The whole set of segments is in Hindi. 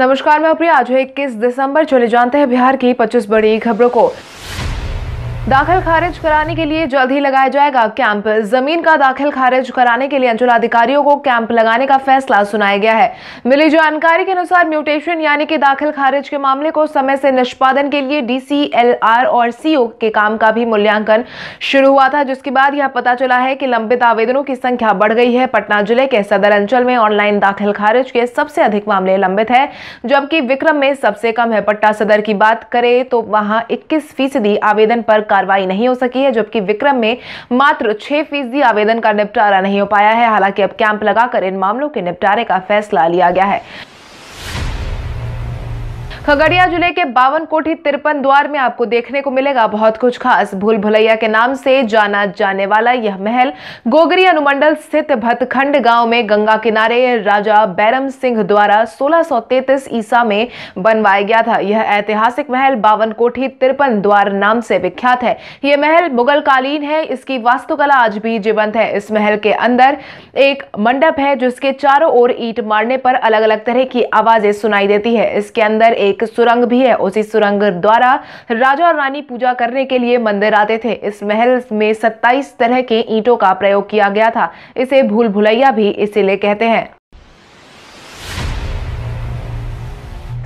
नमस्कार मैं प्रिया आज है इक्कीस दिसंबर चले जानते हैं बिहार की 25 बड़ी खबरों को दाखिल खारिज कराने के लिए जल्द ही लगाया जाएगा कैंप जमीन का दाखिल खारिज कराने के लिए अंचलाधिकारियों को कैंप लगाने का फैसला सुनाया गया है मिली जानकारी के अनुसार म्यूटेशन यानी कि दाखिल खारिज के मामले को समय से निष्पादन के लिए डीसीएलआर और सीओ के काम का भी मूल्यांकन शुरू हुआ था जिसके बाद यह पता चला है कि लंबित आवेदनों की संख्या बढ़ गई है पटना जिले के सदर अंचल में ऑनलाइन दाखिल खारिज के सबसे अधिक मामले लंबित है जबकि विक्रम में सबसे कम है पटना सदर की बात करें तो वहाँ इक्कीस फीसदी आवेदन पर कार्रवाई नहीं हो सकी है जबकि विक्रम में मात्र छह फीसदी आवेदन का निपटारा नहीं हो पाया है हालांकि अब कैंप लगाकर इन मामलों के निपटारे का फैसला लिया गया है खगड़िया जिले के बावन कोठी तिरपन द्वार में आपको देखने को मिलेगा बहुत कुछ खास भूल भुलैया के नाम से जाना जाने वाला यह महल गोगरी अनुमंडल स्थित भतखंड गांव में गंगा किनारे राजा बैरम सिंह द्वारा 1633 ईसा में बनवाया गया था यह ऐतिहासिक महल बावन कोठी तिरपन द्वार नाम से विख्यात है यह महल मुगल कालीन है इसकी वास्तुकला आज भी जीवंत है इस महल के अंदर एक मंडप है जिसके चारों ओर ईट मारने पर अलग अलग तरह की आवाजें सुनाई देती है इसके अंदर एक एक सुरंग भी है उसी सुरंग द्वारा राजा और रानी पूजा करने के लिए मंदिर आते थे इस महल में 27 तरह के ईंटों का प्रयोग किया गया था इसे भूल भुलैया भी इसीलिए कहते हैं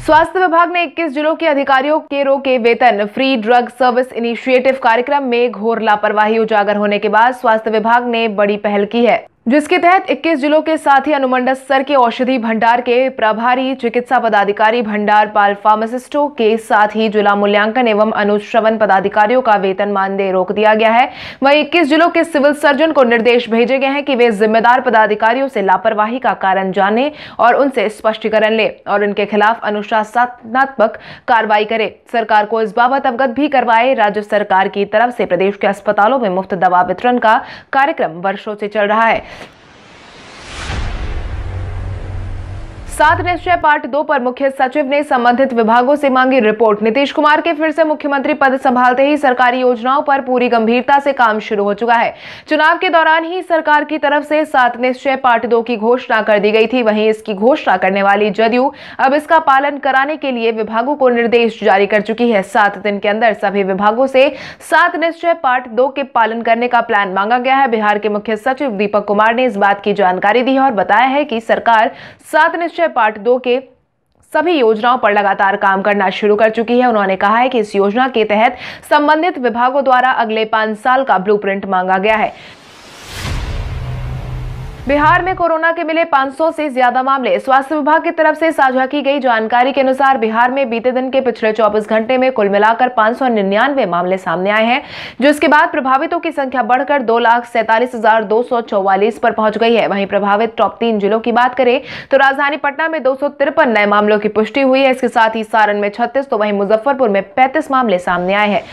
स्वास्थ्य विभाग ने 21 जिलों के अधिकारियों के रो के वेतन फ्री ड्रग सर्विस इनिशिएटिव कार्यक्रम में घोर लापरवाही उजागर होने के बाद स्वास्थ्य विभाग ने बड़ी पहल की है जिसके तहत 21 जिलों के साथ ही अनुमंडल स्तर के औषधि भंडार के प्रभारी चिकित्सा पदाधिकारी भंडार पाल फार्मासिस्टों के साथ ही जिला मूल्यांकन एवं अनुश्रवण पदाधिकारियों का वेतन मानदेय रोक दिया गया है वहीं 21 जिलों के सिविल सर्जन को निर्देश भेजे गए हैं कि वे जिम्मेदार पदाधिकारियों से लापरवाही का कारण जाने और उनसे स्पष्टीकरण ले और उनके खिलाफ अनुशासनात्मक कार्रवाई करे सरकार को इस बाबत अवगत भी करवाए राज्य सरकार की तरफ से प्रदेश के अस्पतालों में मुफ्त दवा वितरण का कार्यक्रम वर्षो से चल रहा है सात निश्चय पार्ट दो पर मुख्य सचिव ने संबंधित विभागों से मांगी रिपोर्ट नीतीश कुमार के फिर से मुख्यमंत्री पद संभालते ही सरकारी योजनाओं पर पूरी गंभीरता से काम शुरू हो चुका है चुनाव के दौरान ही सरकार की तरफ से सात निश्चय पार्ट दो की घोषणा कर दी गई थी वहीं इसकी घोषणा करने वाली जदयू अब इसका पालन कराने के लिए विभागों को निर्देश जारी कर चुकी है सात दिन के अंदर सभी विभागों से सात निश्चय पार्ट दो के पालन करने का प्लान मांगा गया है बिहार के मुख्य सचिव दीपक कुमार ने इस बात की जानकारी दी है और बताया है कि सरकार सात निश्चय पार्ट दो के सभी योजनाओं पर लगातार काम करना शुरू कर चुकी है उन्होंने कहा है कि इस योजना के तहत संबंधित विभागों द्वारा अगले पांच साल का ब्लूप्रिंट मांगा गया है बिहार में कोरोना के मिले 500 से ज्यादा मामले स्वास्थ्य विभाग की तरफ से साझा की गई जानकारी के अनुसार बिहार में बीते दिन के पिछले 24 घंटे में कुल मिलाकर 599 मामले सामने आए हैं जिसके बाद प्रभावितों की संख्या बढ़कर दो लाख सैंतालीस हजार दो सौ चौवालीस पर पहुंच गई है वहीं प्रभावित टॉप तीन जिलों की बात करें तो राजधानी पटना में दो नए मामलों की पुष्टि हुई है इसके साथ ही सारण में छत्तीस तो वहीं मुजफ्फरपुर में पैंतीस मामले सामने आए हैं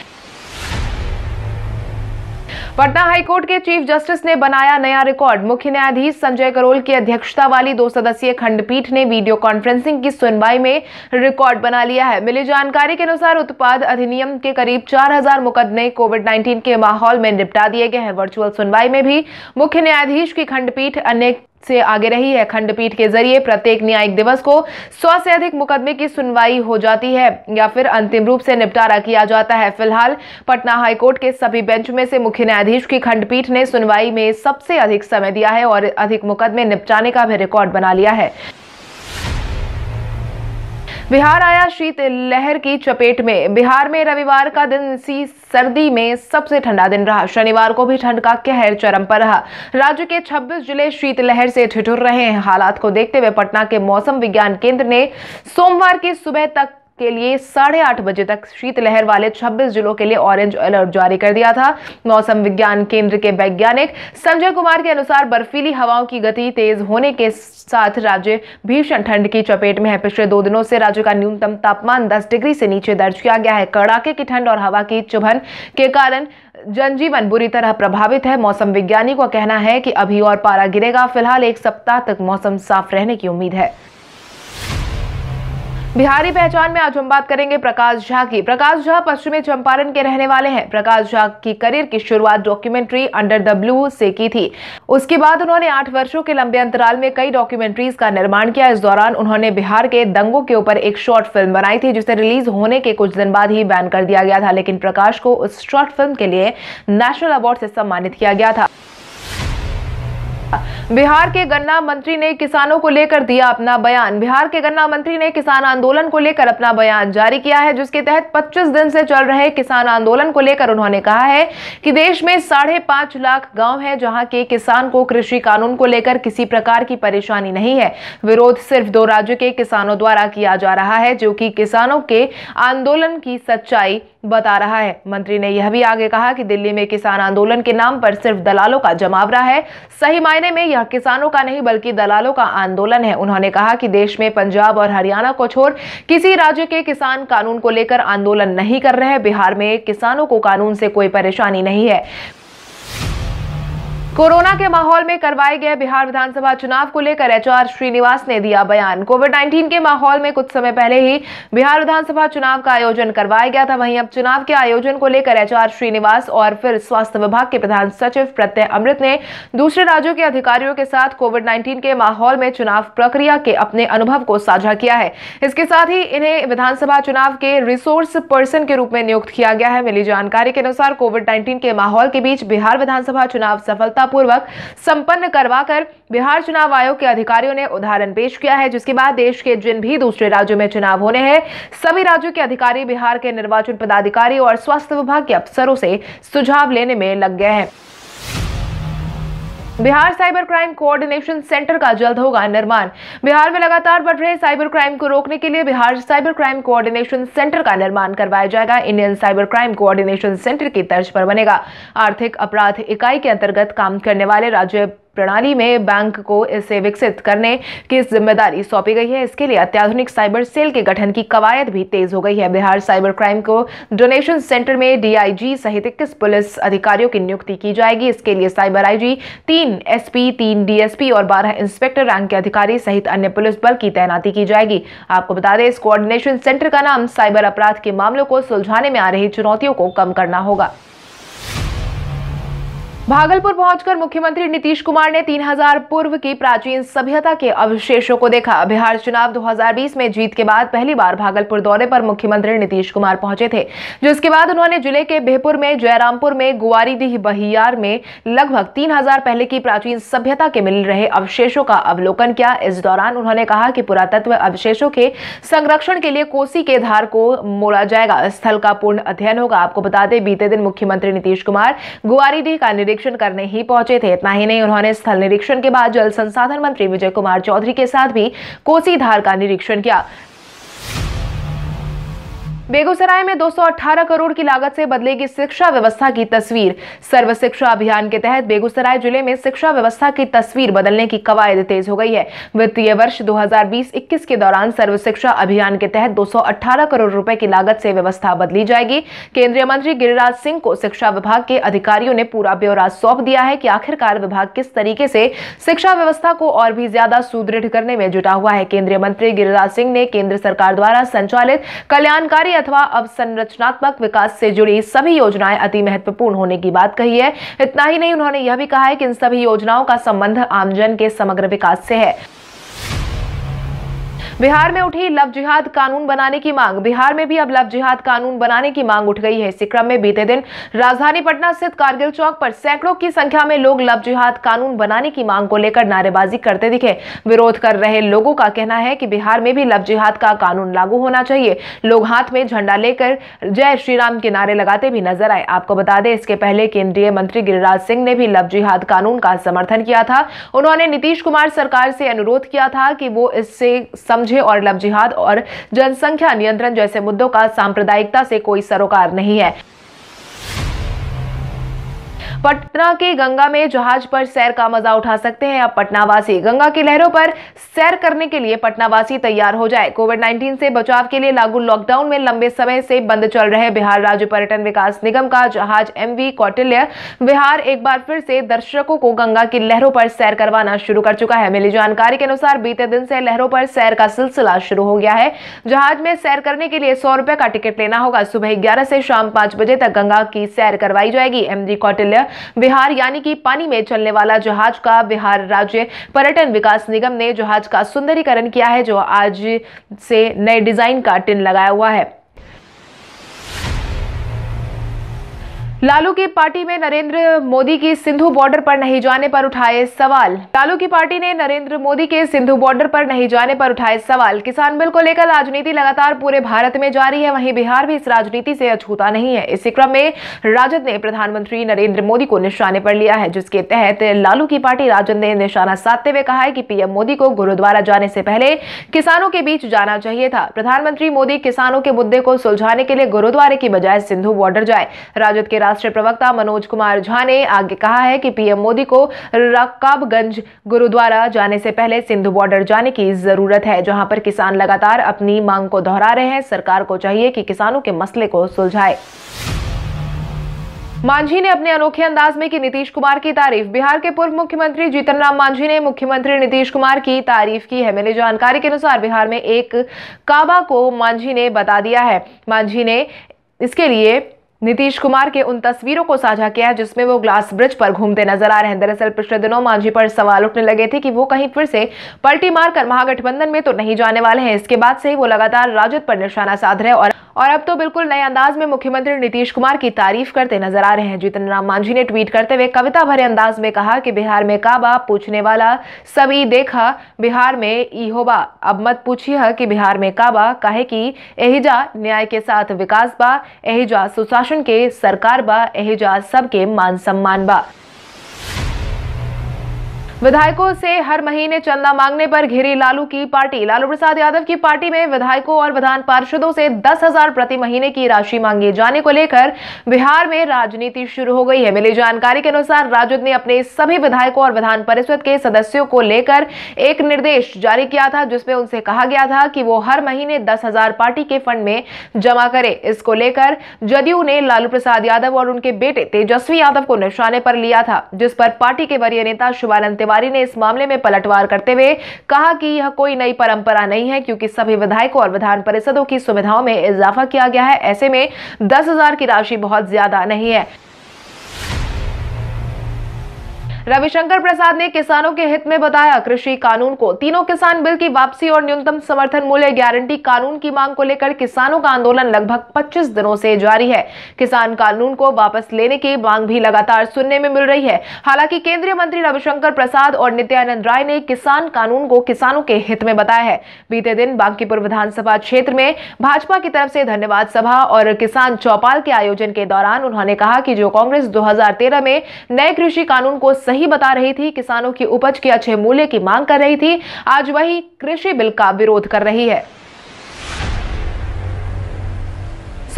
पटना हाईकोर्ट के चीफ जस्टिस ने बनाया नया रिकॉर्ड मुख्य न्यायाधीश संजय करोल की अध्यक्षता वाली दो सदस्यीय खंडपीठ ने वीडियो कॉन्फ्रेंसिंग की सुनवाई में रिकॉर्ड बना लिया है मिली जानकारी के अनुसार उत्पाद अधिनियम के करीब 4000 मुकदमे कोविड 19 के माहौल में निपटा दिए गए हैं वर्चुअल सुनवाई में भी मुख्य न्यायाधीश की खंडपीठ अन्य से आगे रही है खंडपीठ के जरिए प्रत्येक न्यायिक दिवस को सौ से अधिक मुकदमे की सुनवाई हो जाती है या फिर अंतिम रूप से निपटारा किया जाता है फिलहाल पटना हाईकोर्ट के सभी बेंच में से मुख्य न्यायाधीश की खंडपीठ ने सुनवाई में सबसे अधिक समय दिया है और अधिक मुकदमे निपटाने का भी रिकॉर्ड बना लिया है बिहार आया शीत लहर की चपेट में बिहार में रविवार का दिन इसी सर्दी में सबसे ठंडा दिन रहा शनिवार को भी ठंड का कहर चरम पर रहा राज्य के 26 जिले शीतलहर से ठिठुर रहे हैं हालात को देखते हुए पटना के मौसम विज्ञान केंद्र ने सोमवार की सुबह तक के लिए साढ़े आठ बजे तक शीतलहर वाले 26 जिलों के लिए ऑरेंज अलर्ट जारी कर दिया था मौसम विज्ञान केंद्र के वैज्ञानिक संजय कुमार के अनुसार बर्फीली हवाओं की गति तेज होने के साथ राज्य भीषण ठंड की चपेट में है पिछले दो दिनों से राज्य का न्यूनतम तापमान दस डिग्री से नीचे दर्ज किया गया है कड़ाके की ठंड और हवा की चुभन के कारण जनजीवन बुरी तरह प्रभावित है मौसम विज्ञानी का कहना है कि अभी और पारा गिरेगा फिलहाल एक सप्ताह तक मौसम साफ रहने की उम्मीद है बिहारी पहचान में आज हम बात करेंगे प्रकाश झा की प्रकाश झा पश्चिमी चंपारण के रहने वाले हैं प्रकाश झा की करियर की शुरुआत डॉक्यूमेंट्री अंडर द ब्लू से की थी उसके बाद उन्होंने आठ वर्षों के लंबे अंतराल में कई डॉक्यूमेंट्रीज का निर्माण किया इस दौरान उन्होंने बिहार के दंगों के ऊपर एक शॉर्ट फिल्म बनाई थी जिसे रिलीज होने के कुछ दिन बाद ही बैन कर दिया गया था लेकिन प्रकाश को उस शॉर्ट फिल्म के लिए नेशनल अवार्ड से सम्मानित किया गया था बिहार के गन्ना मंत्री ने किसानों को लेकर दिया अपना बयान बिहार के गन्ना मंत्री ने किसान आंदोलन को लेकर अपना बयान जारी किया है जिसके तहत 25 दिन से चल रहे किसान आंदोलन को लेकर उन्होंने कहा है कि देश में साढ़े पांच लाख गांव हैं जहां के किसान को कृषि कानून को लेकर किसी प्रकार की परेशानी नहीं है विरोध सिर्फ दो राज्यों के किसानों द्वारा किया जा रहा है जो कि किसानों के आंदोलन की सच्चाई बता रहा है मंत्री ने यह भी आगे कहा कि दिल्ली में किसान आंदोलन के नाम पर सिर्फ दलालों का जमावरा है सही मायने में यह यह किसानों का नहीं बल्कि दलालों का आंदोलन है उन्होंने कहा कि देश में पंजाब और हरियाणा को छोड़ किसी राज्य के किसान कानून को लेकर आंदोलन नहीं कर रहे बिहार में किसानों को कानून से कोई परेशानी नहीं है कोरोना के माहौल में करवाए गए बिहार विधानसभा चुनाव को लेकर एचआर श्रीनिवास ने दिया बयान कोविड 19 के माहौल में कुछ समय पहले ही बिहार विधानसभा चुनाव का आयोजन करवाया गया था वहीं अब चुनाव के आयोजन को लेकर एचआर श्रीनिवास और फिर स्वास्थ्य विभाग के प्रधान सचिव प्रत्यय अमृत ने दूसरे राज्यों के अधिकारियों के साथ कोविड नाइन्टीन के माहौल में चुनाव प्रक्रिया के अपने अनुभव को साझा किया है इसके साथ ही इन्हें विधानसभा चुनाव के रिसोर्स पर्सन के रूप में नियुक्त किया गया है मिली जानकारी के अनुसार कोविड नाइन्टीन के माहौल के बीच बिहार विधानसभा चुनाव सफलता सफलतापूर्वक संपन्न करवाकर बिहार चुनाव आयोग के अधिकारियों ने उदाहरण पेश किया है जिसके बाद देश के जिन भी दूसरे राज्यों में चुनाव होने हैं सभी राज्यों के अधिकारी बिहार के निर्वाचन पदाधिकारी और स्वास्थ्य विभाग के अफसरों से सुझाव लेने में लग गए हैं Bihar cyber crime coordination centre का जल्द होगा निर्माण बिहार में लगातार बढ़ रहे साइबर क्राइम को रोकने के लिए Bihar cyber crime coordination centre का निर्माण करवाया जाएगा Indian cyber crime coordination centre की तर्ज पर बनेगा आर्थिक अपराध इकाई के अंतर्गत काम करने वाले राज्य प्रणाली में बैंक को इसे विकसित करने की जिम्मेदारी सौंपी गई है इसके लिए अत्याधुनिक साइबर सेल के गठन की कवायद भी तेज हो गई है Bihar cyber crime coordination centre में डीआईजी सहित इक्कीस पुलिस अधिकारियों की नियुक्ति की जाएगी इसके लिए साइबर आईजी तीन एसपी तीन डीएसपी और बारह इंस्पेक्टर रैंक के अधिकारी सहित अन्य पुलिस बल की तैनाती की जाएगी आपको बता दें इस कोऑर्डिनेशन सेंटर का नाम साइबर अपराध के मामलों को सुलझाने में आ रही चुनौतियों को कम करना होगा भागलपुर पहुंचकर मुख्यमंत्री नीतीश कुमार ने 3000 पूर्व की प्राचीन सभ्यता के अवशेषों को देखा बिहार चुनाव 2020 में जीत के बाद पहली बार भागलपुर दौरे पर मुख्यमंत्री नीतीश कुमार पहुंचे थे जिसके बाद उन्होंने जिले के बेहपुर में जयरामपुर में गुआरीडीह बहियार में लगभग 3000 पहले की प्राचीन सभ्यता के मिल रहे अवशेषों का अवलोकन किया इस दौरान उन्होंने कहा की पुरातत्व अवशेषों के संरक्षण के लिए कोसी के धार को मोड़ा जाएगा स्थल का पूर्ण अध्ययन होगा आपको बता दें बीते दिन मुख्यमंत्री नीतीश कुमार गुआरीडीह का निरीक्षण निरीक्षण करने ही पहुंचे थे इतना ही नहीं उन्होंने स्थल निरीक्षण के बाद जल संसाधन मंत्री विजय कुमार चौधरी के साथ भी कोसी धार का निरीक्षण किया बेगूसराय में 218 करोड़ की लागत से बदलेगी शिक्षा व्यवस्था की तस्वीर सर्व शिक्षा अभियान के तहत बेगूसराय जिले में शिक्षा व्यवस्था की तस्वीर बदलने की कवायद तेज हो गई है वित्तीय वर्ष 2020-21 के दौरान सर्व शिक्षा अभियान के तहत 218 करोड़ रुपए की लागत से व्यवस्था बदली जाएगी केंद्रीय मंत्री गिरिराज सिंह को शिक्षा विभाग के अधिकारियों ने पूरा ब्यौरा सौंप दिया है की आखिरकार विभाग किस तरीके से शिक्षा व्यवस्था को और भी ज्यादा सुदृढ़ करने में जुटा हुआ है केंद्रीय मंत्री गिरिराज सिंह ने केंद्र सरकार द्वारा संचालित कल्याणकारी अथवा अवसंरचनात्मक विकास से जुड़ी सभी योजनाएं अति महत्वपूर्ण होने की बात कही है इतना ही नहीं उन्होंने यह भी कहा है कि इन सभी योजनाओं का संबंध आमजन के समग्र विकास से है बिहार में उठी लव जिहाद कानून बनाने की मांग बिहार में भी अब लव जिहाद कानून बनाने की मांग उठ गई है इसी क्रम में बीते दिन राजधानी पटना स्थित कारगिल चौक पर सैकड़ों की संख्या में लोग लव जिहाद कानून बनाने की मांग को लेकर नारेबाजी करते दिखे विरोध कर रहे लोगों का कहना है कि बिहार में भी लव जिहाद का कानून लागू होना चाहिए लोग हाथ में झंडा लेकर जय श्री राम के नारे लगाते भी नजर आए आपको बता दें इसके पहले केंद्रीय मंत्री गिरिराज सिंह ने भी लव जिहाद कानून का समर्थन किया था उन्होंने नीतीश कुमार सरकार से अनुरोध किया था कि वो इससे समझ बोझे और लव जिहाद और जनसंख्या नियंत्रण जैसे मुद्दों का सांप्रदायिकता से कोई सरोकार नहीं है पटना के गंगा में जहाज पर सैर का मजा उठा सकते हैं अब पटनावासी गंगा की लहरों पर सैर करने के लिए पटनावासी तैयार हो जाए कोविड 19 से बचाव के लिए लागू लॉकडाउन में लंबे समय से बंद चल रहे बिहार राज्य पर्यटन विकास निगम का जहाज एम वी कौटिल्य बिहार एक बार फिर से दर्शकों को गंगा की लहरों पर सैर करवाना शुरू कर चुका है मिली जानकारी के अनुसार बीते दिन से लहरों पर सैर का सिलसिला शुरू हो गया है जहाज में सैर करने के लिए सौ रुपए का टिकट लेना होगा सुबह ग्यारह से शाम पांच बजे तक गंगा की सैर करवाई जाएगी एम जी कौटिल्य बिहार यानी कि पानी में चलने वाला जहाज का बिहार राज्य पर्यटन विकास निगम ने जहाज का सुंदरीकरण किया है जो आज से नए डिजाइन का टिन लगाया हुआ है लालू की पार्टी में नरेंद्र मोदी की सिंधु बॉर्डर पर नहीं जाने पर उठाए सवाल लालू की पार्टी ने नरेंद्र मोदी के सिंधु बॉर्डर पर नहीं जाने पर उठाए सवाल किसान बिल को लेकर राजनीति लगातार पूरे भारत में जारी है वहीं बिहार भी इस राजनीति से अछूता नहीं है इसी क्रम में राजद ने प्रधानमंत्री नरेंद्र मोदी को निशाने पर लिया है जिसके तहत लालू की पार्टी राजद ने निशाना साधते हुए कहा है की पीएम मोदी को गुरुद्वारा जाने से पहले किसानों के बीच जाना चाहिए था प्रधानमंत्री मोदी किसानों के मुद्दे को सुलझाने के लिए गुरुद्वारे की बजाय सिंधु बॉर्डर जाए राजद के राष्ट्रीय प्रवक्ता मनोज कुमार झा ने आगे कहा है कि पीएम मोदी को रकाबगंज गुरुद्वारा जाने से पहले सिंधु बॉर्डर जाने की जरूरत है जहां पर किसान लगातार अपनी मांग को दोहरा रहे हैं सरकार को चाहिए कि किसानों के मसले को सुलझाए मांझी ने अपने अनोखे अंदाज में की नीतीश कुमार की तारीफ बिहार के पूर्व मुख्यमंत्री जीतन राम मांझी ने मुख्यमंत्री नीतीश कुमार की तारीफ की है मिली जानकारी के अनुसार बिहार में एक काबा को मांझी ने बता दिया है मांझी ने इसके लिए नीतीश कुमार के उन तस्वीरों को साझा किया जिसमें वो ग्लास ब्रिज पर घूमते नजर आ रहे हैं दरअसल पिछले दिनों मांझी पर सवाल उठने लगे थे कि वो कहीं फिर से पलटी मारकर महागठबंधन में तो नहीं जाने वाले हैं इसके बाद से ही वो लगातार राजद पर निशाना साध रहे और और अब तो बिल्कुल नए अंदाज में मुख्यमंत्री नीतीश कुमार की तारीफ करते नजर आ रहे हैं जीतन राम मांझी ने ट्वीट करते हुए कविता भरे अंदाज में कहा कि बिहार में काबा पूछने वाला सभी देखा बिहार में ई होबा अब मत पूछिए कि बिहार में काबा कहे कि एहिजा न्याय के साथ विकास बा एहिजा सुशासन के सरकार बा एहिजा सबके मान सम्मान बा विधायकों से हर महीने चंदा मांगने पर घिरी लालू की पार्टी लालू प्रसाद यादव की पार्टी में विधायकों और विधान पार्षदों से दस हजार प्रति महीने की राशि मांगे जाने को लेकर बिहार में राजनीति शुरू हो गई है मिली जानकारी के अनुसार राजद ने अपने सभी विधायकों और विधान परिषद के सदस्यों को लेकर एक निर्देश जारी किया था जिसमें उनसे कहा गया था कि वो हर महीने दस हजार पार्टी के फंड में जमा करे इसको लेकर जदयू ने लालू प्रसाद यादव और उनके बेटे तेजस्वी यादव को निशाने पर लिया था जिस पर पार्टी के वरीय नेता शिवानंद तिवारी ने इस मामले में पलटवार करते हुए कहा कि यह कोई नई परंपरा नहीं है क्योंकि सभी विधायकों और विधान परिषदों की सुविधाओं में इजाफा किया गया है ऐसे में दस की राशि बहुत ज्यादा नहीं है रविशंकर प्रसाद ने किसानों के हित में बताया कृषि कानून को तीनों किसान बिल की वापसी और न्यूनतम समर्थन मूल्य गारंटी कानून की मांग को लेकर किसानों का आंदोलन लगभग 25 दिनों से जारी है किसान कानून को वापस लेने की मांग भी लगातार सुनने में मिल रही है हालांकि केंद्रीय मंत्री रविशंकर प्रसाद और नित्यानंद राय ने किसान कानून को किसानों के हित में बताया है बीते दिन बांकीपुर विधानसभा क्षेत्र में भाजपा की तरफ से धन्यवाद सभा और किसान चौपाल के आयोजन के दौरान उन्होंने कहा कि जो कांग्रेस दो में नए कृषि कानून को सही सही बता रही थी किसानों की उपज के अच्छे मूल्य की मांग कर रही थी आज वही कृषि बिल का विरोध कर रही है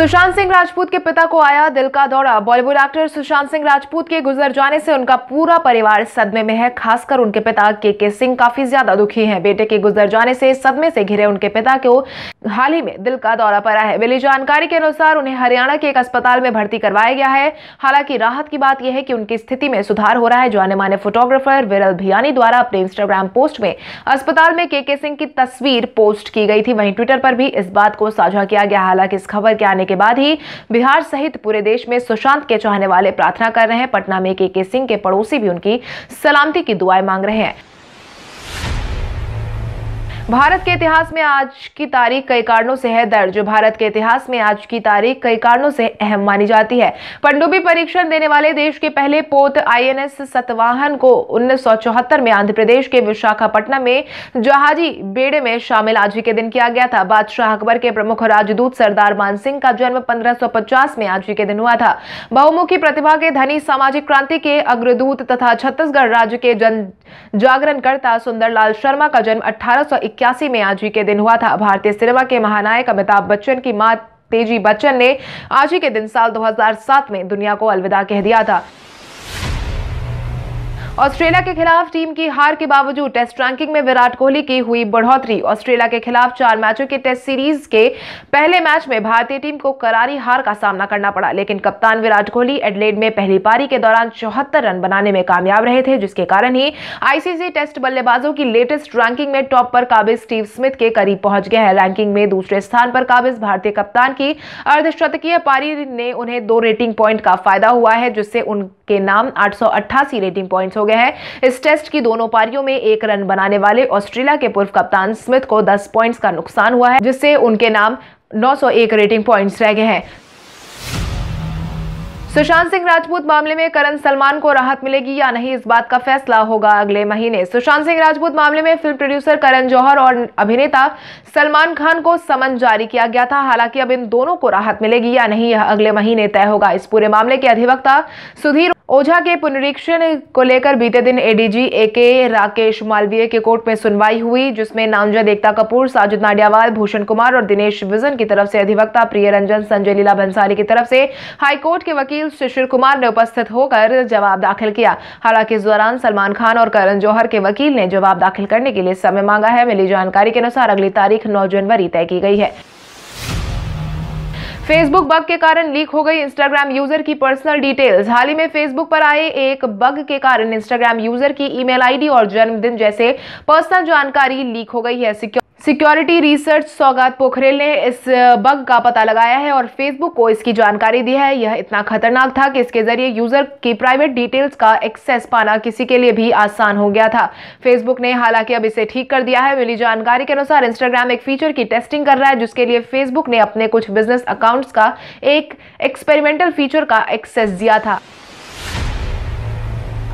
सुशांत सिंह राजपूत के पिता को आया दिल का दौरा बॉलीवुड एक्टर सुशांत सिंह राजपूत के गुजर जाने से उनका पूरा परिवार सदमे में है खासकर उनके पिता के के सिंह काफी ज्यादा दुखी हैं बेटे के गुजर जाने से सदमे से घिरे उनके पिता को हाल ही में दिल का दौरा पड़ा है मिली जानकारी के अनुसार उन्हें हरियाणा के एक अस्पताल में भर्ती करवाया गया है हालांकि राहत की बात यह है कि उनकी स्थिति में सुधार हो रहा है जाने माने फोटोग्राफर विरल भियानी द्वारा अपने इंस्टाग्राम पोस्ट में अस्पताल में के के सिंह की तस्वीर पोस्ट की गई थी वहीं ट्विटर पर भी इस बात को साझा किया गया हालांकि इस खबर के आने के बाद ही बिहार सहित पूरे देश में सुशांत के चाहने वाले प्रार्थना कर रहे हैं पटना में के के सिंह के पड़ोसी भी उनकी सलामती की दुआएं मांग रहे हैं भारत के इतिहास में आज की तारीख कई कारणों से है दर्ज भारत के इतिहास में आज की तारीख कई कारणों से अहम मानी जाती है पंडुबी परीक्षण देने वाले देश के पहले पोत आईएनएस सतवाहन को 1974 में आंध्र प्रदेश के विशाखापट्टनम में जहाजी बेड़े में शामिल आज ही के दिन किया गया था बादशाह अकबर के प्रमुख राजदूत सरदार मान सिंह का जन्म पंद्रह में आज ही के दिन हुआ था बहुमुखी प्रतिभा के धनी सामाजिक क्रांति के अग्रदूत तथा छत्तीसगढ़ राज्य के जन जागरणकर्ता सुंदरलाल शर्मा का जन्म अठारह इक्यासी में आज ही के दिन हुआ था भारतीय सिनेमा के महानायक अमिताभ बच्चन की मां तेजी बच्चन ने आज ही के दिन साल 2007 में दुनिया को अलविदा कह दिया था ऑस्ट्रेलिया के खिलाफ टीम की हार के बावजूद टेस्ट रैंकिंग में विराट कोहली की हुई बढ़ोतरी ऑस्ट्रेलिया के खिलाफ चार मैचों के टेस्ट सीरीज के पहले मैच में भारतीय टीम को करारी हार का सामना करना पड़ा लेकिन कप्तान विराट कोहली एडलेड में पहली पारी के दौरान चौहत्तर रन बनाने में कामयाब रहे थे जिसके कारण ही आईसीसी टेस्ट बल्लेबाजों की लेटेस्ट रैंकिंग में टॉप पर काबिज स्टीव स्मिथ के करीब पहुंच गया है रैंकिंग में दूसरे स्थान पर काबिज भारतीय कप्तान की अर्धशतकीय पारी ने उन्हें दो रेटिंग पॉइंट का फायदा हुआ है जिससे उनके नाम आठ रेटिंग पॉइंट्स हो गए हैं इस टेस्ट की दोनों पारियों में एक रन बनाने वाले ऑस्ट्रेलिया के पूर्व कप्तान स्मिथ को दस पॉइंट्स का नुकसान हुआ है जिससे उनके नाम 901 रेटिंग पॉइंट्स रह गए हैं सुशांत सिंह राजपूत मामले में करण सलमान को राहत मिलेगी या नहीं इस बात का फैसला होगा अगले महीने सुशांत सिंह राजपूत मामले में फिल्म प्रोड्यूसर करण जौहर और अभिनेता सलमान खान को समन जारी किया गया था हालांकि अब इन दोनों को राहत मिलेगी या नहीं यह अगले महीने तय होगा इस पूरे मामले के अधिवक्ता सुधीर ओझा के पुनरीक्षण को लेकर बीते दिन एडीजी एके राकेश मालवीय के कोर्ट में सुनवाई हुई जिसमें नामजद एकता कपूर साजिद नाडियावाल भूषण कुमार और दिनेश विजन की तरफ से अधिवक्ता प्रिय रंजन संजय लीला भंसाली की तरफ से हाईकोर्ट के वकील शिशिर कुमार ने उपस्थित होकर जवाब दाखिल किया हालांकि इस दौरान सलमान खान और करण जौहर के वकील ने जवाब दाखिल करने के लिए समय मांगा है मिली जानकारी के अनुसार अगली तारीख नौ जनवरी तय की गई है फेसबुक बग के कारण लीक हो गई इंस्टाग्राम यूजर की पर्सनल डिटेल्स हाल ही में फेसबुक पर आए एक बग के कारण इंस्टाग्राम यूजर की ईमेल आईडी और जन्मदिन जैसे पर्सनल जानकारी लीक हो गई है सिक्योर सिक्योरिटी रिसर्च सौगात पोखरेल ने इस बग का पता लगाया है और फेसबुक को इसकी जानकारी दी है यह इतना खतरनाक था कि इसके जरिए यूजर की प्राइवेट डिटेल्स का एक्सेस पाना किसी के लिए भी आसान हो गया था फेसबुक ने हालांकि अब इसे ठीक कर दिया है मिली जानकारी के अनुसार इंस्टाग्राम एक फीचर की टेस्टिंग कर रहा है जिसके लिए फेसबुक ने अपने कुछ बिजनेस अकाउंट्स का एक एक्सपेरिमेंटल फीचर का एक्सेस दिया था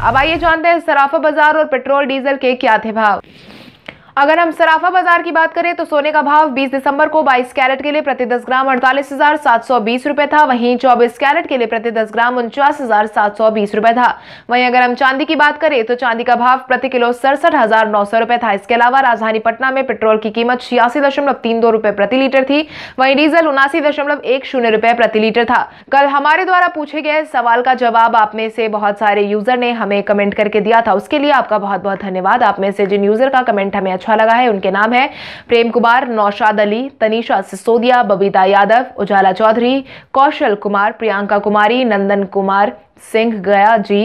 अब आइए जानते हैं सराफा बाजार और पेट्रोल डीजल के क्या थे भाव अगर हम सराफा बाजार की बात करें तो सोने का भाव 20 दिसंबर को 22 कैरेट के लिए प्रति 10 ग्राम अड़तालीस हजार सात सौ बीस रुपए था वहीं 24 कैरेट के लिए प्रति 10 ग्राम उनचास हजार सात सौ बीस रुपए था वहीं अगर हम चांदी की बात करें तो चांदी का भाव प्रति किलो सड़सठ हजार नौ सौ रुपए था इसके अलावा राजधानी पटना में पेट्रोल की कीमत छियासी दशमलव तीन दो रुपए प्रति लीटर थी वही डीजल उनासी दशमलव एक शून्य रुपए प्रति लीटर था कल हमारे द्वारा पूछे गए सवाल का जवाब आप में से बहुत सारे यूजर ने हमें कमेंट करके दिया था उसके लिए आपका बहुत बहुत धन्यवाद आप में से जिन यूजर का कमेंट हमें अच्छा अच्छा लगा है उनके नाम है प्रेम कुमार नौशाद अली तनीषा सिसोदिया बबीता यादव उजाला चौधरी कौशल कुमार प्रियंका कुमारी नंदन कुमार सिंह गया जी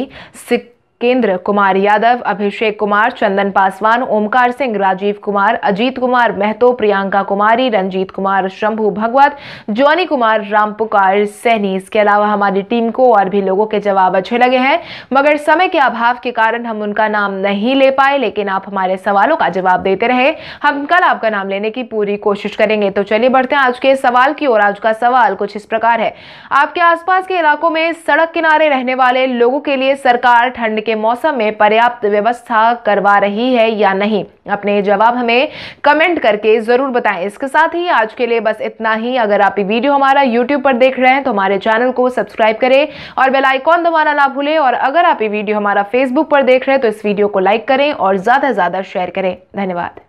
सिक केंद्र कुमार यादव अभिषेक कुमार चंदन पासवान ओमकार सिंह राजीव कुमार अजीत कुमार महतो प्रियंका कुमारी रंजीत कुमार शंभु भगवत जॉनी कुमार राम पुकार इसके अलावा हमारी टीम को और भी लोगों के जवाब अच्छे लगे हैं मगर समय के अभाव के कारण हम उनका नाम नहीं ले पाए लेकिन आप हमारे सवालों का जवाब देते रहे हम कल आपका नाम लेने की पूरी कोशिश करेंगे तो चलिए बढ़ते हैं आज के सवाल की ओर आज का सवाल कुछ इस प्रकार है आपके आसपास के इलाकों में सड़क किनारे रहने वाले लोगों के लिए सरकार ठंड के के मौसम में पर्याप्त व्यवस्था करवा रही है या नहीं अपने जवाब हमें कमेंट करके ज़रूर बताएं इसके साथ ही आज के लिए बस इतना ही अगर आप ये वीडियो हमारा यूट्यूब पर देख रहे हैं तो हमारे चैनल को सब्सक्राइब करें और बेल आइकॉन दबाना ना भूलें और अगर आप ये वीडियो हमारा फेसबुक पर देख रहे हैं तो इस वीडियो को लाइक करें और ज़्यादा से ज़्यादा शेयर करें धन्यवाद